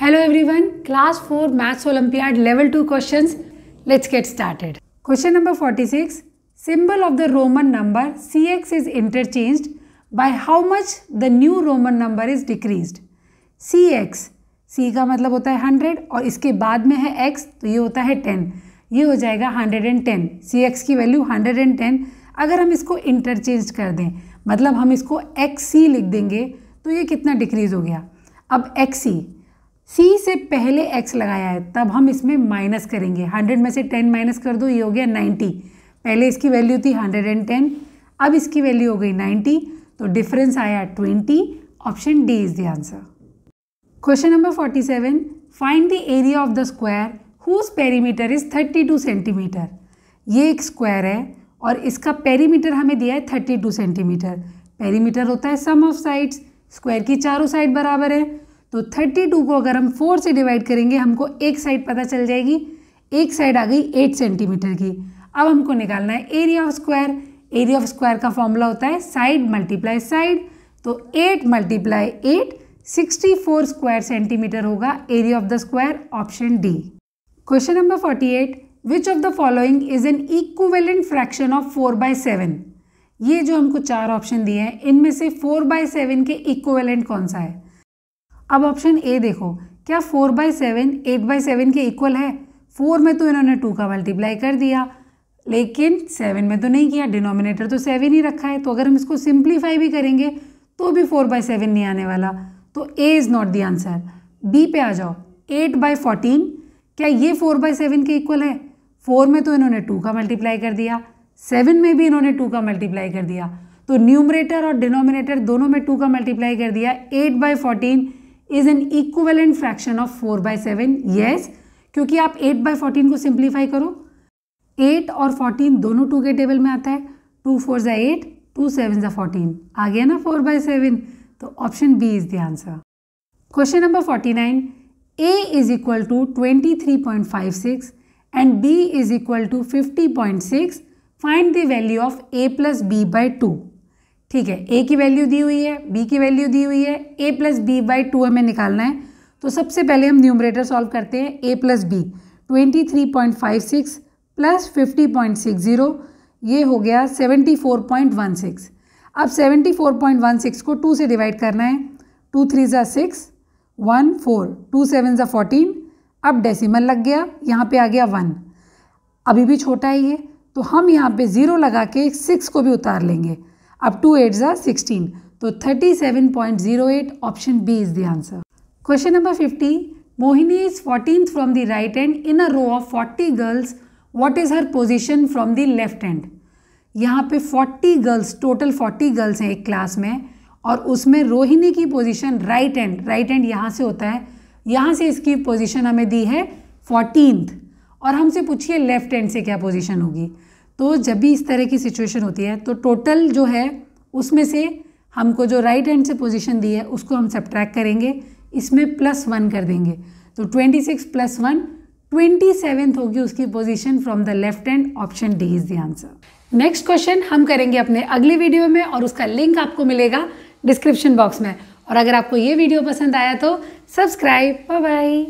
hello everyone class four maths olympiad level two questions let's get started question number forty six of the roman number C X is interchange by how much the new roman number is decrease C X C का मतलब होता है hundred और इसके बाद में है x तो ये होता है टेन ये हो जाएगा hundred and ten C X की वैल्यू हंड्रेड एंड टेन अगर हम इसको इंटरचेंज कर दें मतलब हम इसको एक्स सी लिख देंगे तो ये कितना डिक्रीज़ हो गया अब एक्स सी सी से पहले एक्स लगाया है तब हम इसमें माइनस करेंगे हंड्रेड में से टेन माइनस कर दो ये हो गया नाइन्टी पहले इसकी वैल्यू थी हंड्रेड एंड टेन अब इसकी वैल्यू हो गई नाइन्टी तो डिफरेंस आया twenty option D is the answer question number forty seven find the area of the square whose perimeter is thirty two centimetre ये एक स्क्वायर है और इसका पेरीमीटर हमें दिया है थर्टी टू सेंटीमीटर पेरीमीटर होता है सम ऑफ साइड्स स्क्वायर की चारों साइड बराबर है तो थर्टी टू को अगर हम फोर से डिवाइड करेंगे हमको एक साइड पता चल जाएगी एक साइड आ गई एट सेंटीमीटर की अब हमको निकालना है area of square area of square का फॉर्मूला होता है साइड मल्टीप्लाई साइड तो eight multiply eight sixty four square centimetre होगा area of the square option D question number forty eight which of the following is an equivalent fraction of four by seven ये जो हमको चार ऑप्शन दिए हैं इनमें से फोर बाय सेवन के इक्वेलेंट कौन सा है अब ऑप्शन ए देखो क्या four by seven eight by seven के इक्वल है फोर में तो इन्होंने टू का मल्टीप्लाई कर दिया लेकिन सेवन में तो नहीं किया डिनोमिनेटर तो सेवन ही रखा है तो अगर हम इसको सिंप्लीफाई भी करेंगे तो भी फोर बाई सेवन नहीं आने वाला तो A is not the answer B पे आ जाओ एट बाई फोर्टीन क्या ये फोर बाई सेवन के इक्वल है फोर में तो इन्होंने टू का मल्टीप्लाई कर दिया सेवन में भी इन्होंने टू का मल्टीप्लाई कर दिया तो न्यूमरेटर और डिनोमिनेटर दोनों में टू का मल्टीप्लाई कर दिया eight by fourteen is an equivalent fraction of four by seven yes क्योंकि आप एट बाय फोर्टीन को सिंप्लीफाई करो एट और फोर्टीन दोनों टू के टेबल में आता है टू फोर ज़ा एट टू सेवन ज़ा फोर्टीन आ गया ना फोर बाय सेवन तो option B is the answer question number forty nine A is equal to twenty three point five six and B is equal to fifty point six find the value of A plus B by two ठीक है ए की value दी हुई है B की value दी हुई है A plus B by two हमें निकालना है तो सबसे पहले हम न्यूमरेटर सॉल्व करते हैं A plus B twenty three point five six plus fifty point six zero ये हो गया seventy four point one six अब seventy four point one six को टू से डिवाइड करना है टू थ्री ज़ा six one four two seven ज़ा फोर्टीन अब डेसिमल लग गया यहाँ पे आ गया वन अभी भी छोटा ही है तो हम यहाँ पे ज़ीरो लगा के सिक्स को भी उतार लेंगे अप टू एट ज़ा सिक्सटीन तो thirty seven point zero eight option B is the answer question number fifty Mohini is fourteen from the right end in a row of forty girls what is her position from the left end यहाँ पे forty girls total forty girls हैं एक class में और उसमें रोहिणी की position right end right end यहाँ से होता है यहाँ से इसकी पोजिशन हमें दी है फोर्टीन और हमसे पूछिए लेफ्ट एंड से क्या पोजिशन होगी तो जब भी इस तरह की सिचुएशन होती है तो टोटल जो है उसमें से हमको जो राइट हैंड से पोजीशन दी है उसको हम सब्ट्रैक्ट करेंगे इसमें प्लस वन कर देंगे तो twenty six plus one twenty seventh होगी उसकी position from the left hand option D is the answer next question हम करेंगे अपने अगले वीडियो में और उसका लिंक आपको मिलेगा डिस्क्रिप्शन बॉक्स में और अगर आपको ये वीडियो पसंद आया तो सब्सक्राइब बाय